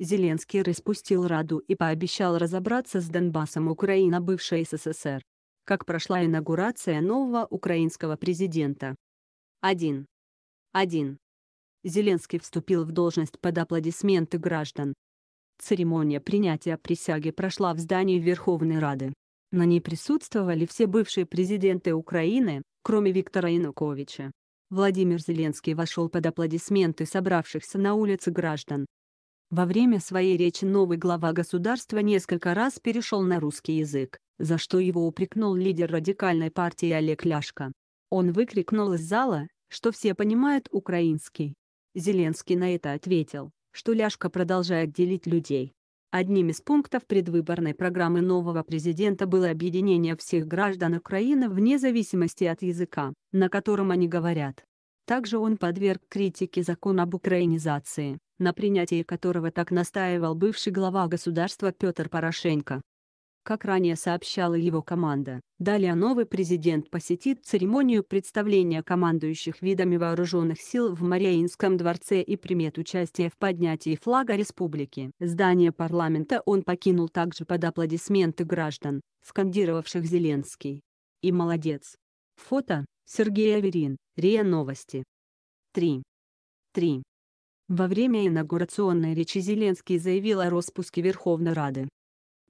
Зеленский распустил Раду и пообещал разобраться с Донбассом Украина бывшей СССР. Как прошла инаугурация нового украинского президента? 1. 1. Зеленский вступил в должность под аплодисменты граждан. Церемония принятия присяги прошла в здании Верховной Рады. На ней присутствовали все бывшие президенты Украины, кроме Виктора Януковича. Владимир Зеленский вошел под аплодисменты собравшихся на улице граждан. Во время своей речи новый глава государства несколько раз перешел на русский язык, за что его упрекнул лидер радикальной партии Олег Ляшко. Он выкрикнул из зала, что все понимают украинский. Зеленский на это ответил, что Ляшко продолжает делить людей. Одним из пунктов предвыборной программы нового президента было объединение всех граждан Украины вне зависимости от языка, на котором они говорят. Также он подверг критике закон об украинизации, на принятии которого так настаивал бывший глава государства Петр Порошенко. Как ранее сообщала его команда, далее новый президент посетит церемонию представления командующих видами вооруженных сил в Мариинском дворце и примет участие в поднятии флага республики. Здание парламента он покинул также под аплодисменты граждан, скандировавших Зеленский. И молодец. Фото Сергей Аверин, РИА Новости. 3. 3. Во время инаугурационной речи Зеленский заявил о распуске Верховной Рады.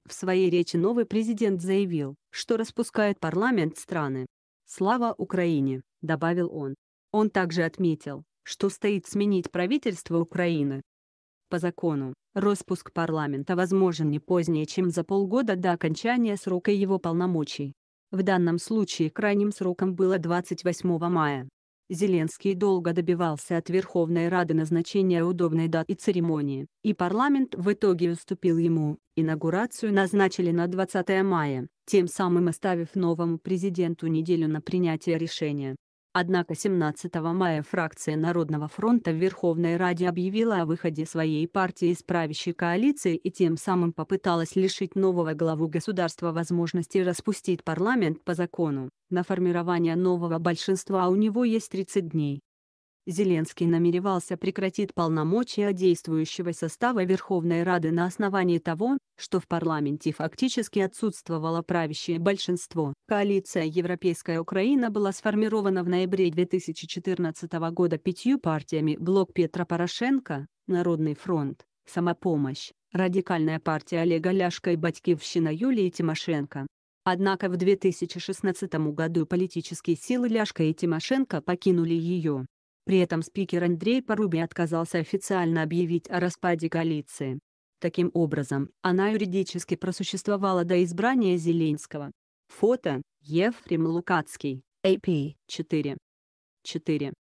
В своей речи новый президент заявил, что распускает парламент страны. «Слава Украине», — добавил он. Он также отметил, что стоит сменить правительство Украины. По закону, распуск парламента возможен не позднее, чем за полгода до окончания срока его полномочий. В данном случае крайним сроком было 28 мая. Зеленский долго добивался от Верховной Рады назначения удобной даты церемонии, и парламент в итоге уступил ему, инаугурацию назначили на 20 мая, тем самым оставив новому президенту неделю на принятие решения. Однако 17 мая фракция Народного фронта в Верховной Раде объявила о выходе своей партии из правящей коалиции и тем самым попыталась лишить нового главу государства возможности распустить парламент по закону. На формирование нового большинства у него есть 30 дней. Зеленский намеревался прекратить полномочия действующего состава Верховной Рады на основании того, что в парламенте фактически отсутствовало правящее большинство. Коалиция «Европейская Украина» была сформирована в ноябре 2014 года пятью партиями «Блок Петра Порошенко», «Народный фронт», «Самопомощь», «Радикальная партия Олега Ляшка» и «Батькивщина» Юлии Тимошенко. Однако в 2016 году политические силы Ляшка и Тимошенко покинули ее. При этом спикер Андрей Порубин отказался официально объявить о распаде коалиции. Таким образом, она юридически просуществовала до избрания Зеленского. Фото Ефрем Лукацкий, AP 4. 4.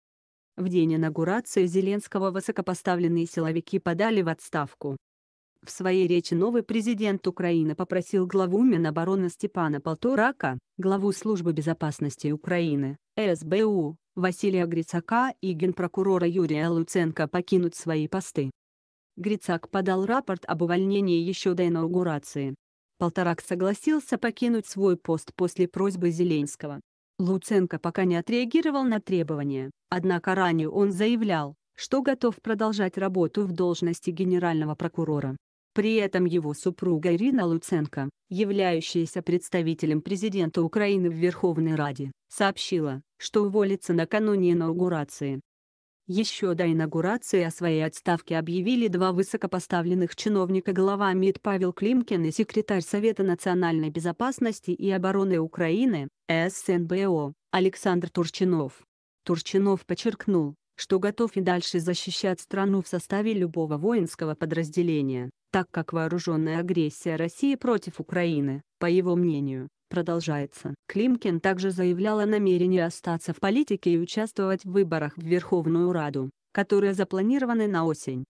В день инаугурации Зеленского высокопоставленные силовики подали в отставку. В своей речи новый президент Украины попросил главу Минобороны Степана Полторака, главу Службы безопасности Украины, СБУ, Василия Грицака и генпрокурора Юрия Луценко покинут свои посты. Грицак подал рапорт об увольнении еще до инаугурации. Полторак согласился покинуть свой пост после просьбы Зеленского. Луценко пока не отреагировал на требования, однако ранее он заявлял, что готов продолжать работу в должности генерального прокурора. При этом его супруга Ирина Луценко, являющаяся представителем президента Украины в Верховной Раде, сообщила, что уволится накануне инаугурации. Еще до инаугурации о своей отставке объявили два высокопоставленных чиновника глава МИД Павел Климкин и секретарь Совета национальной безопасности и обороны Украины, СНБО, Александр Турчинов. Турчинов подчеркнул, что готов и дальше защищать страну в составе любого воинского подразделения, так как вооруженная агрессия России против Украины, по его мнению, продолжается. Климкин также заявлял о намерении остаться в политике и участвовать в выборах в Верховную Раду, которые запланированы на осень.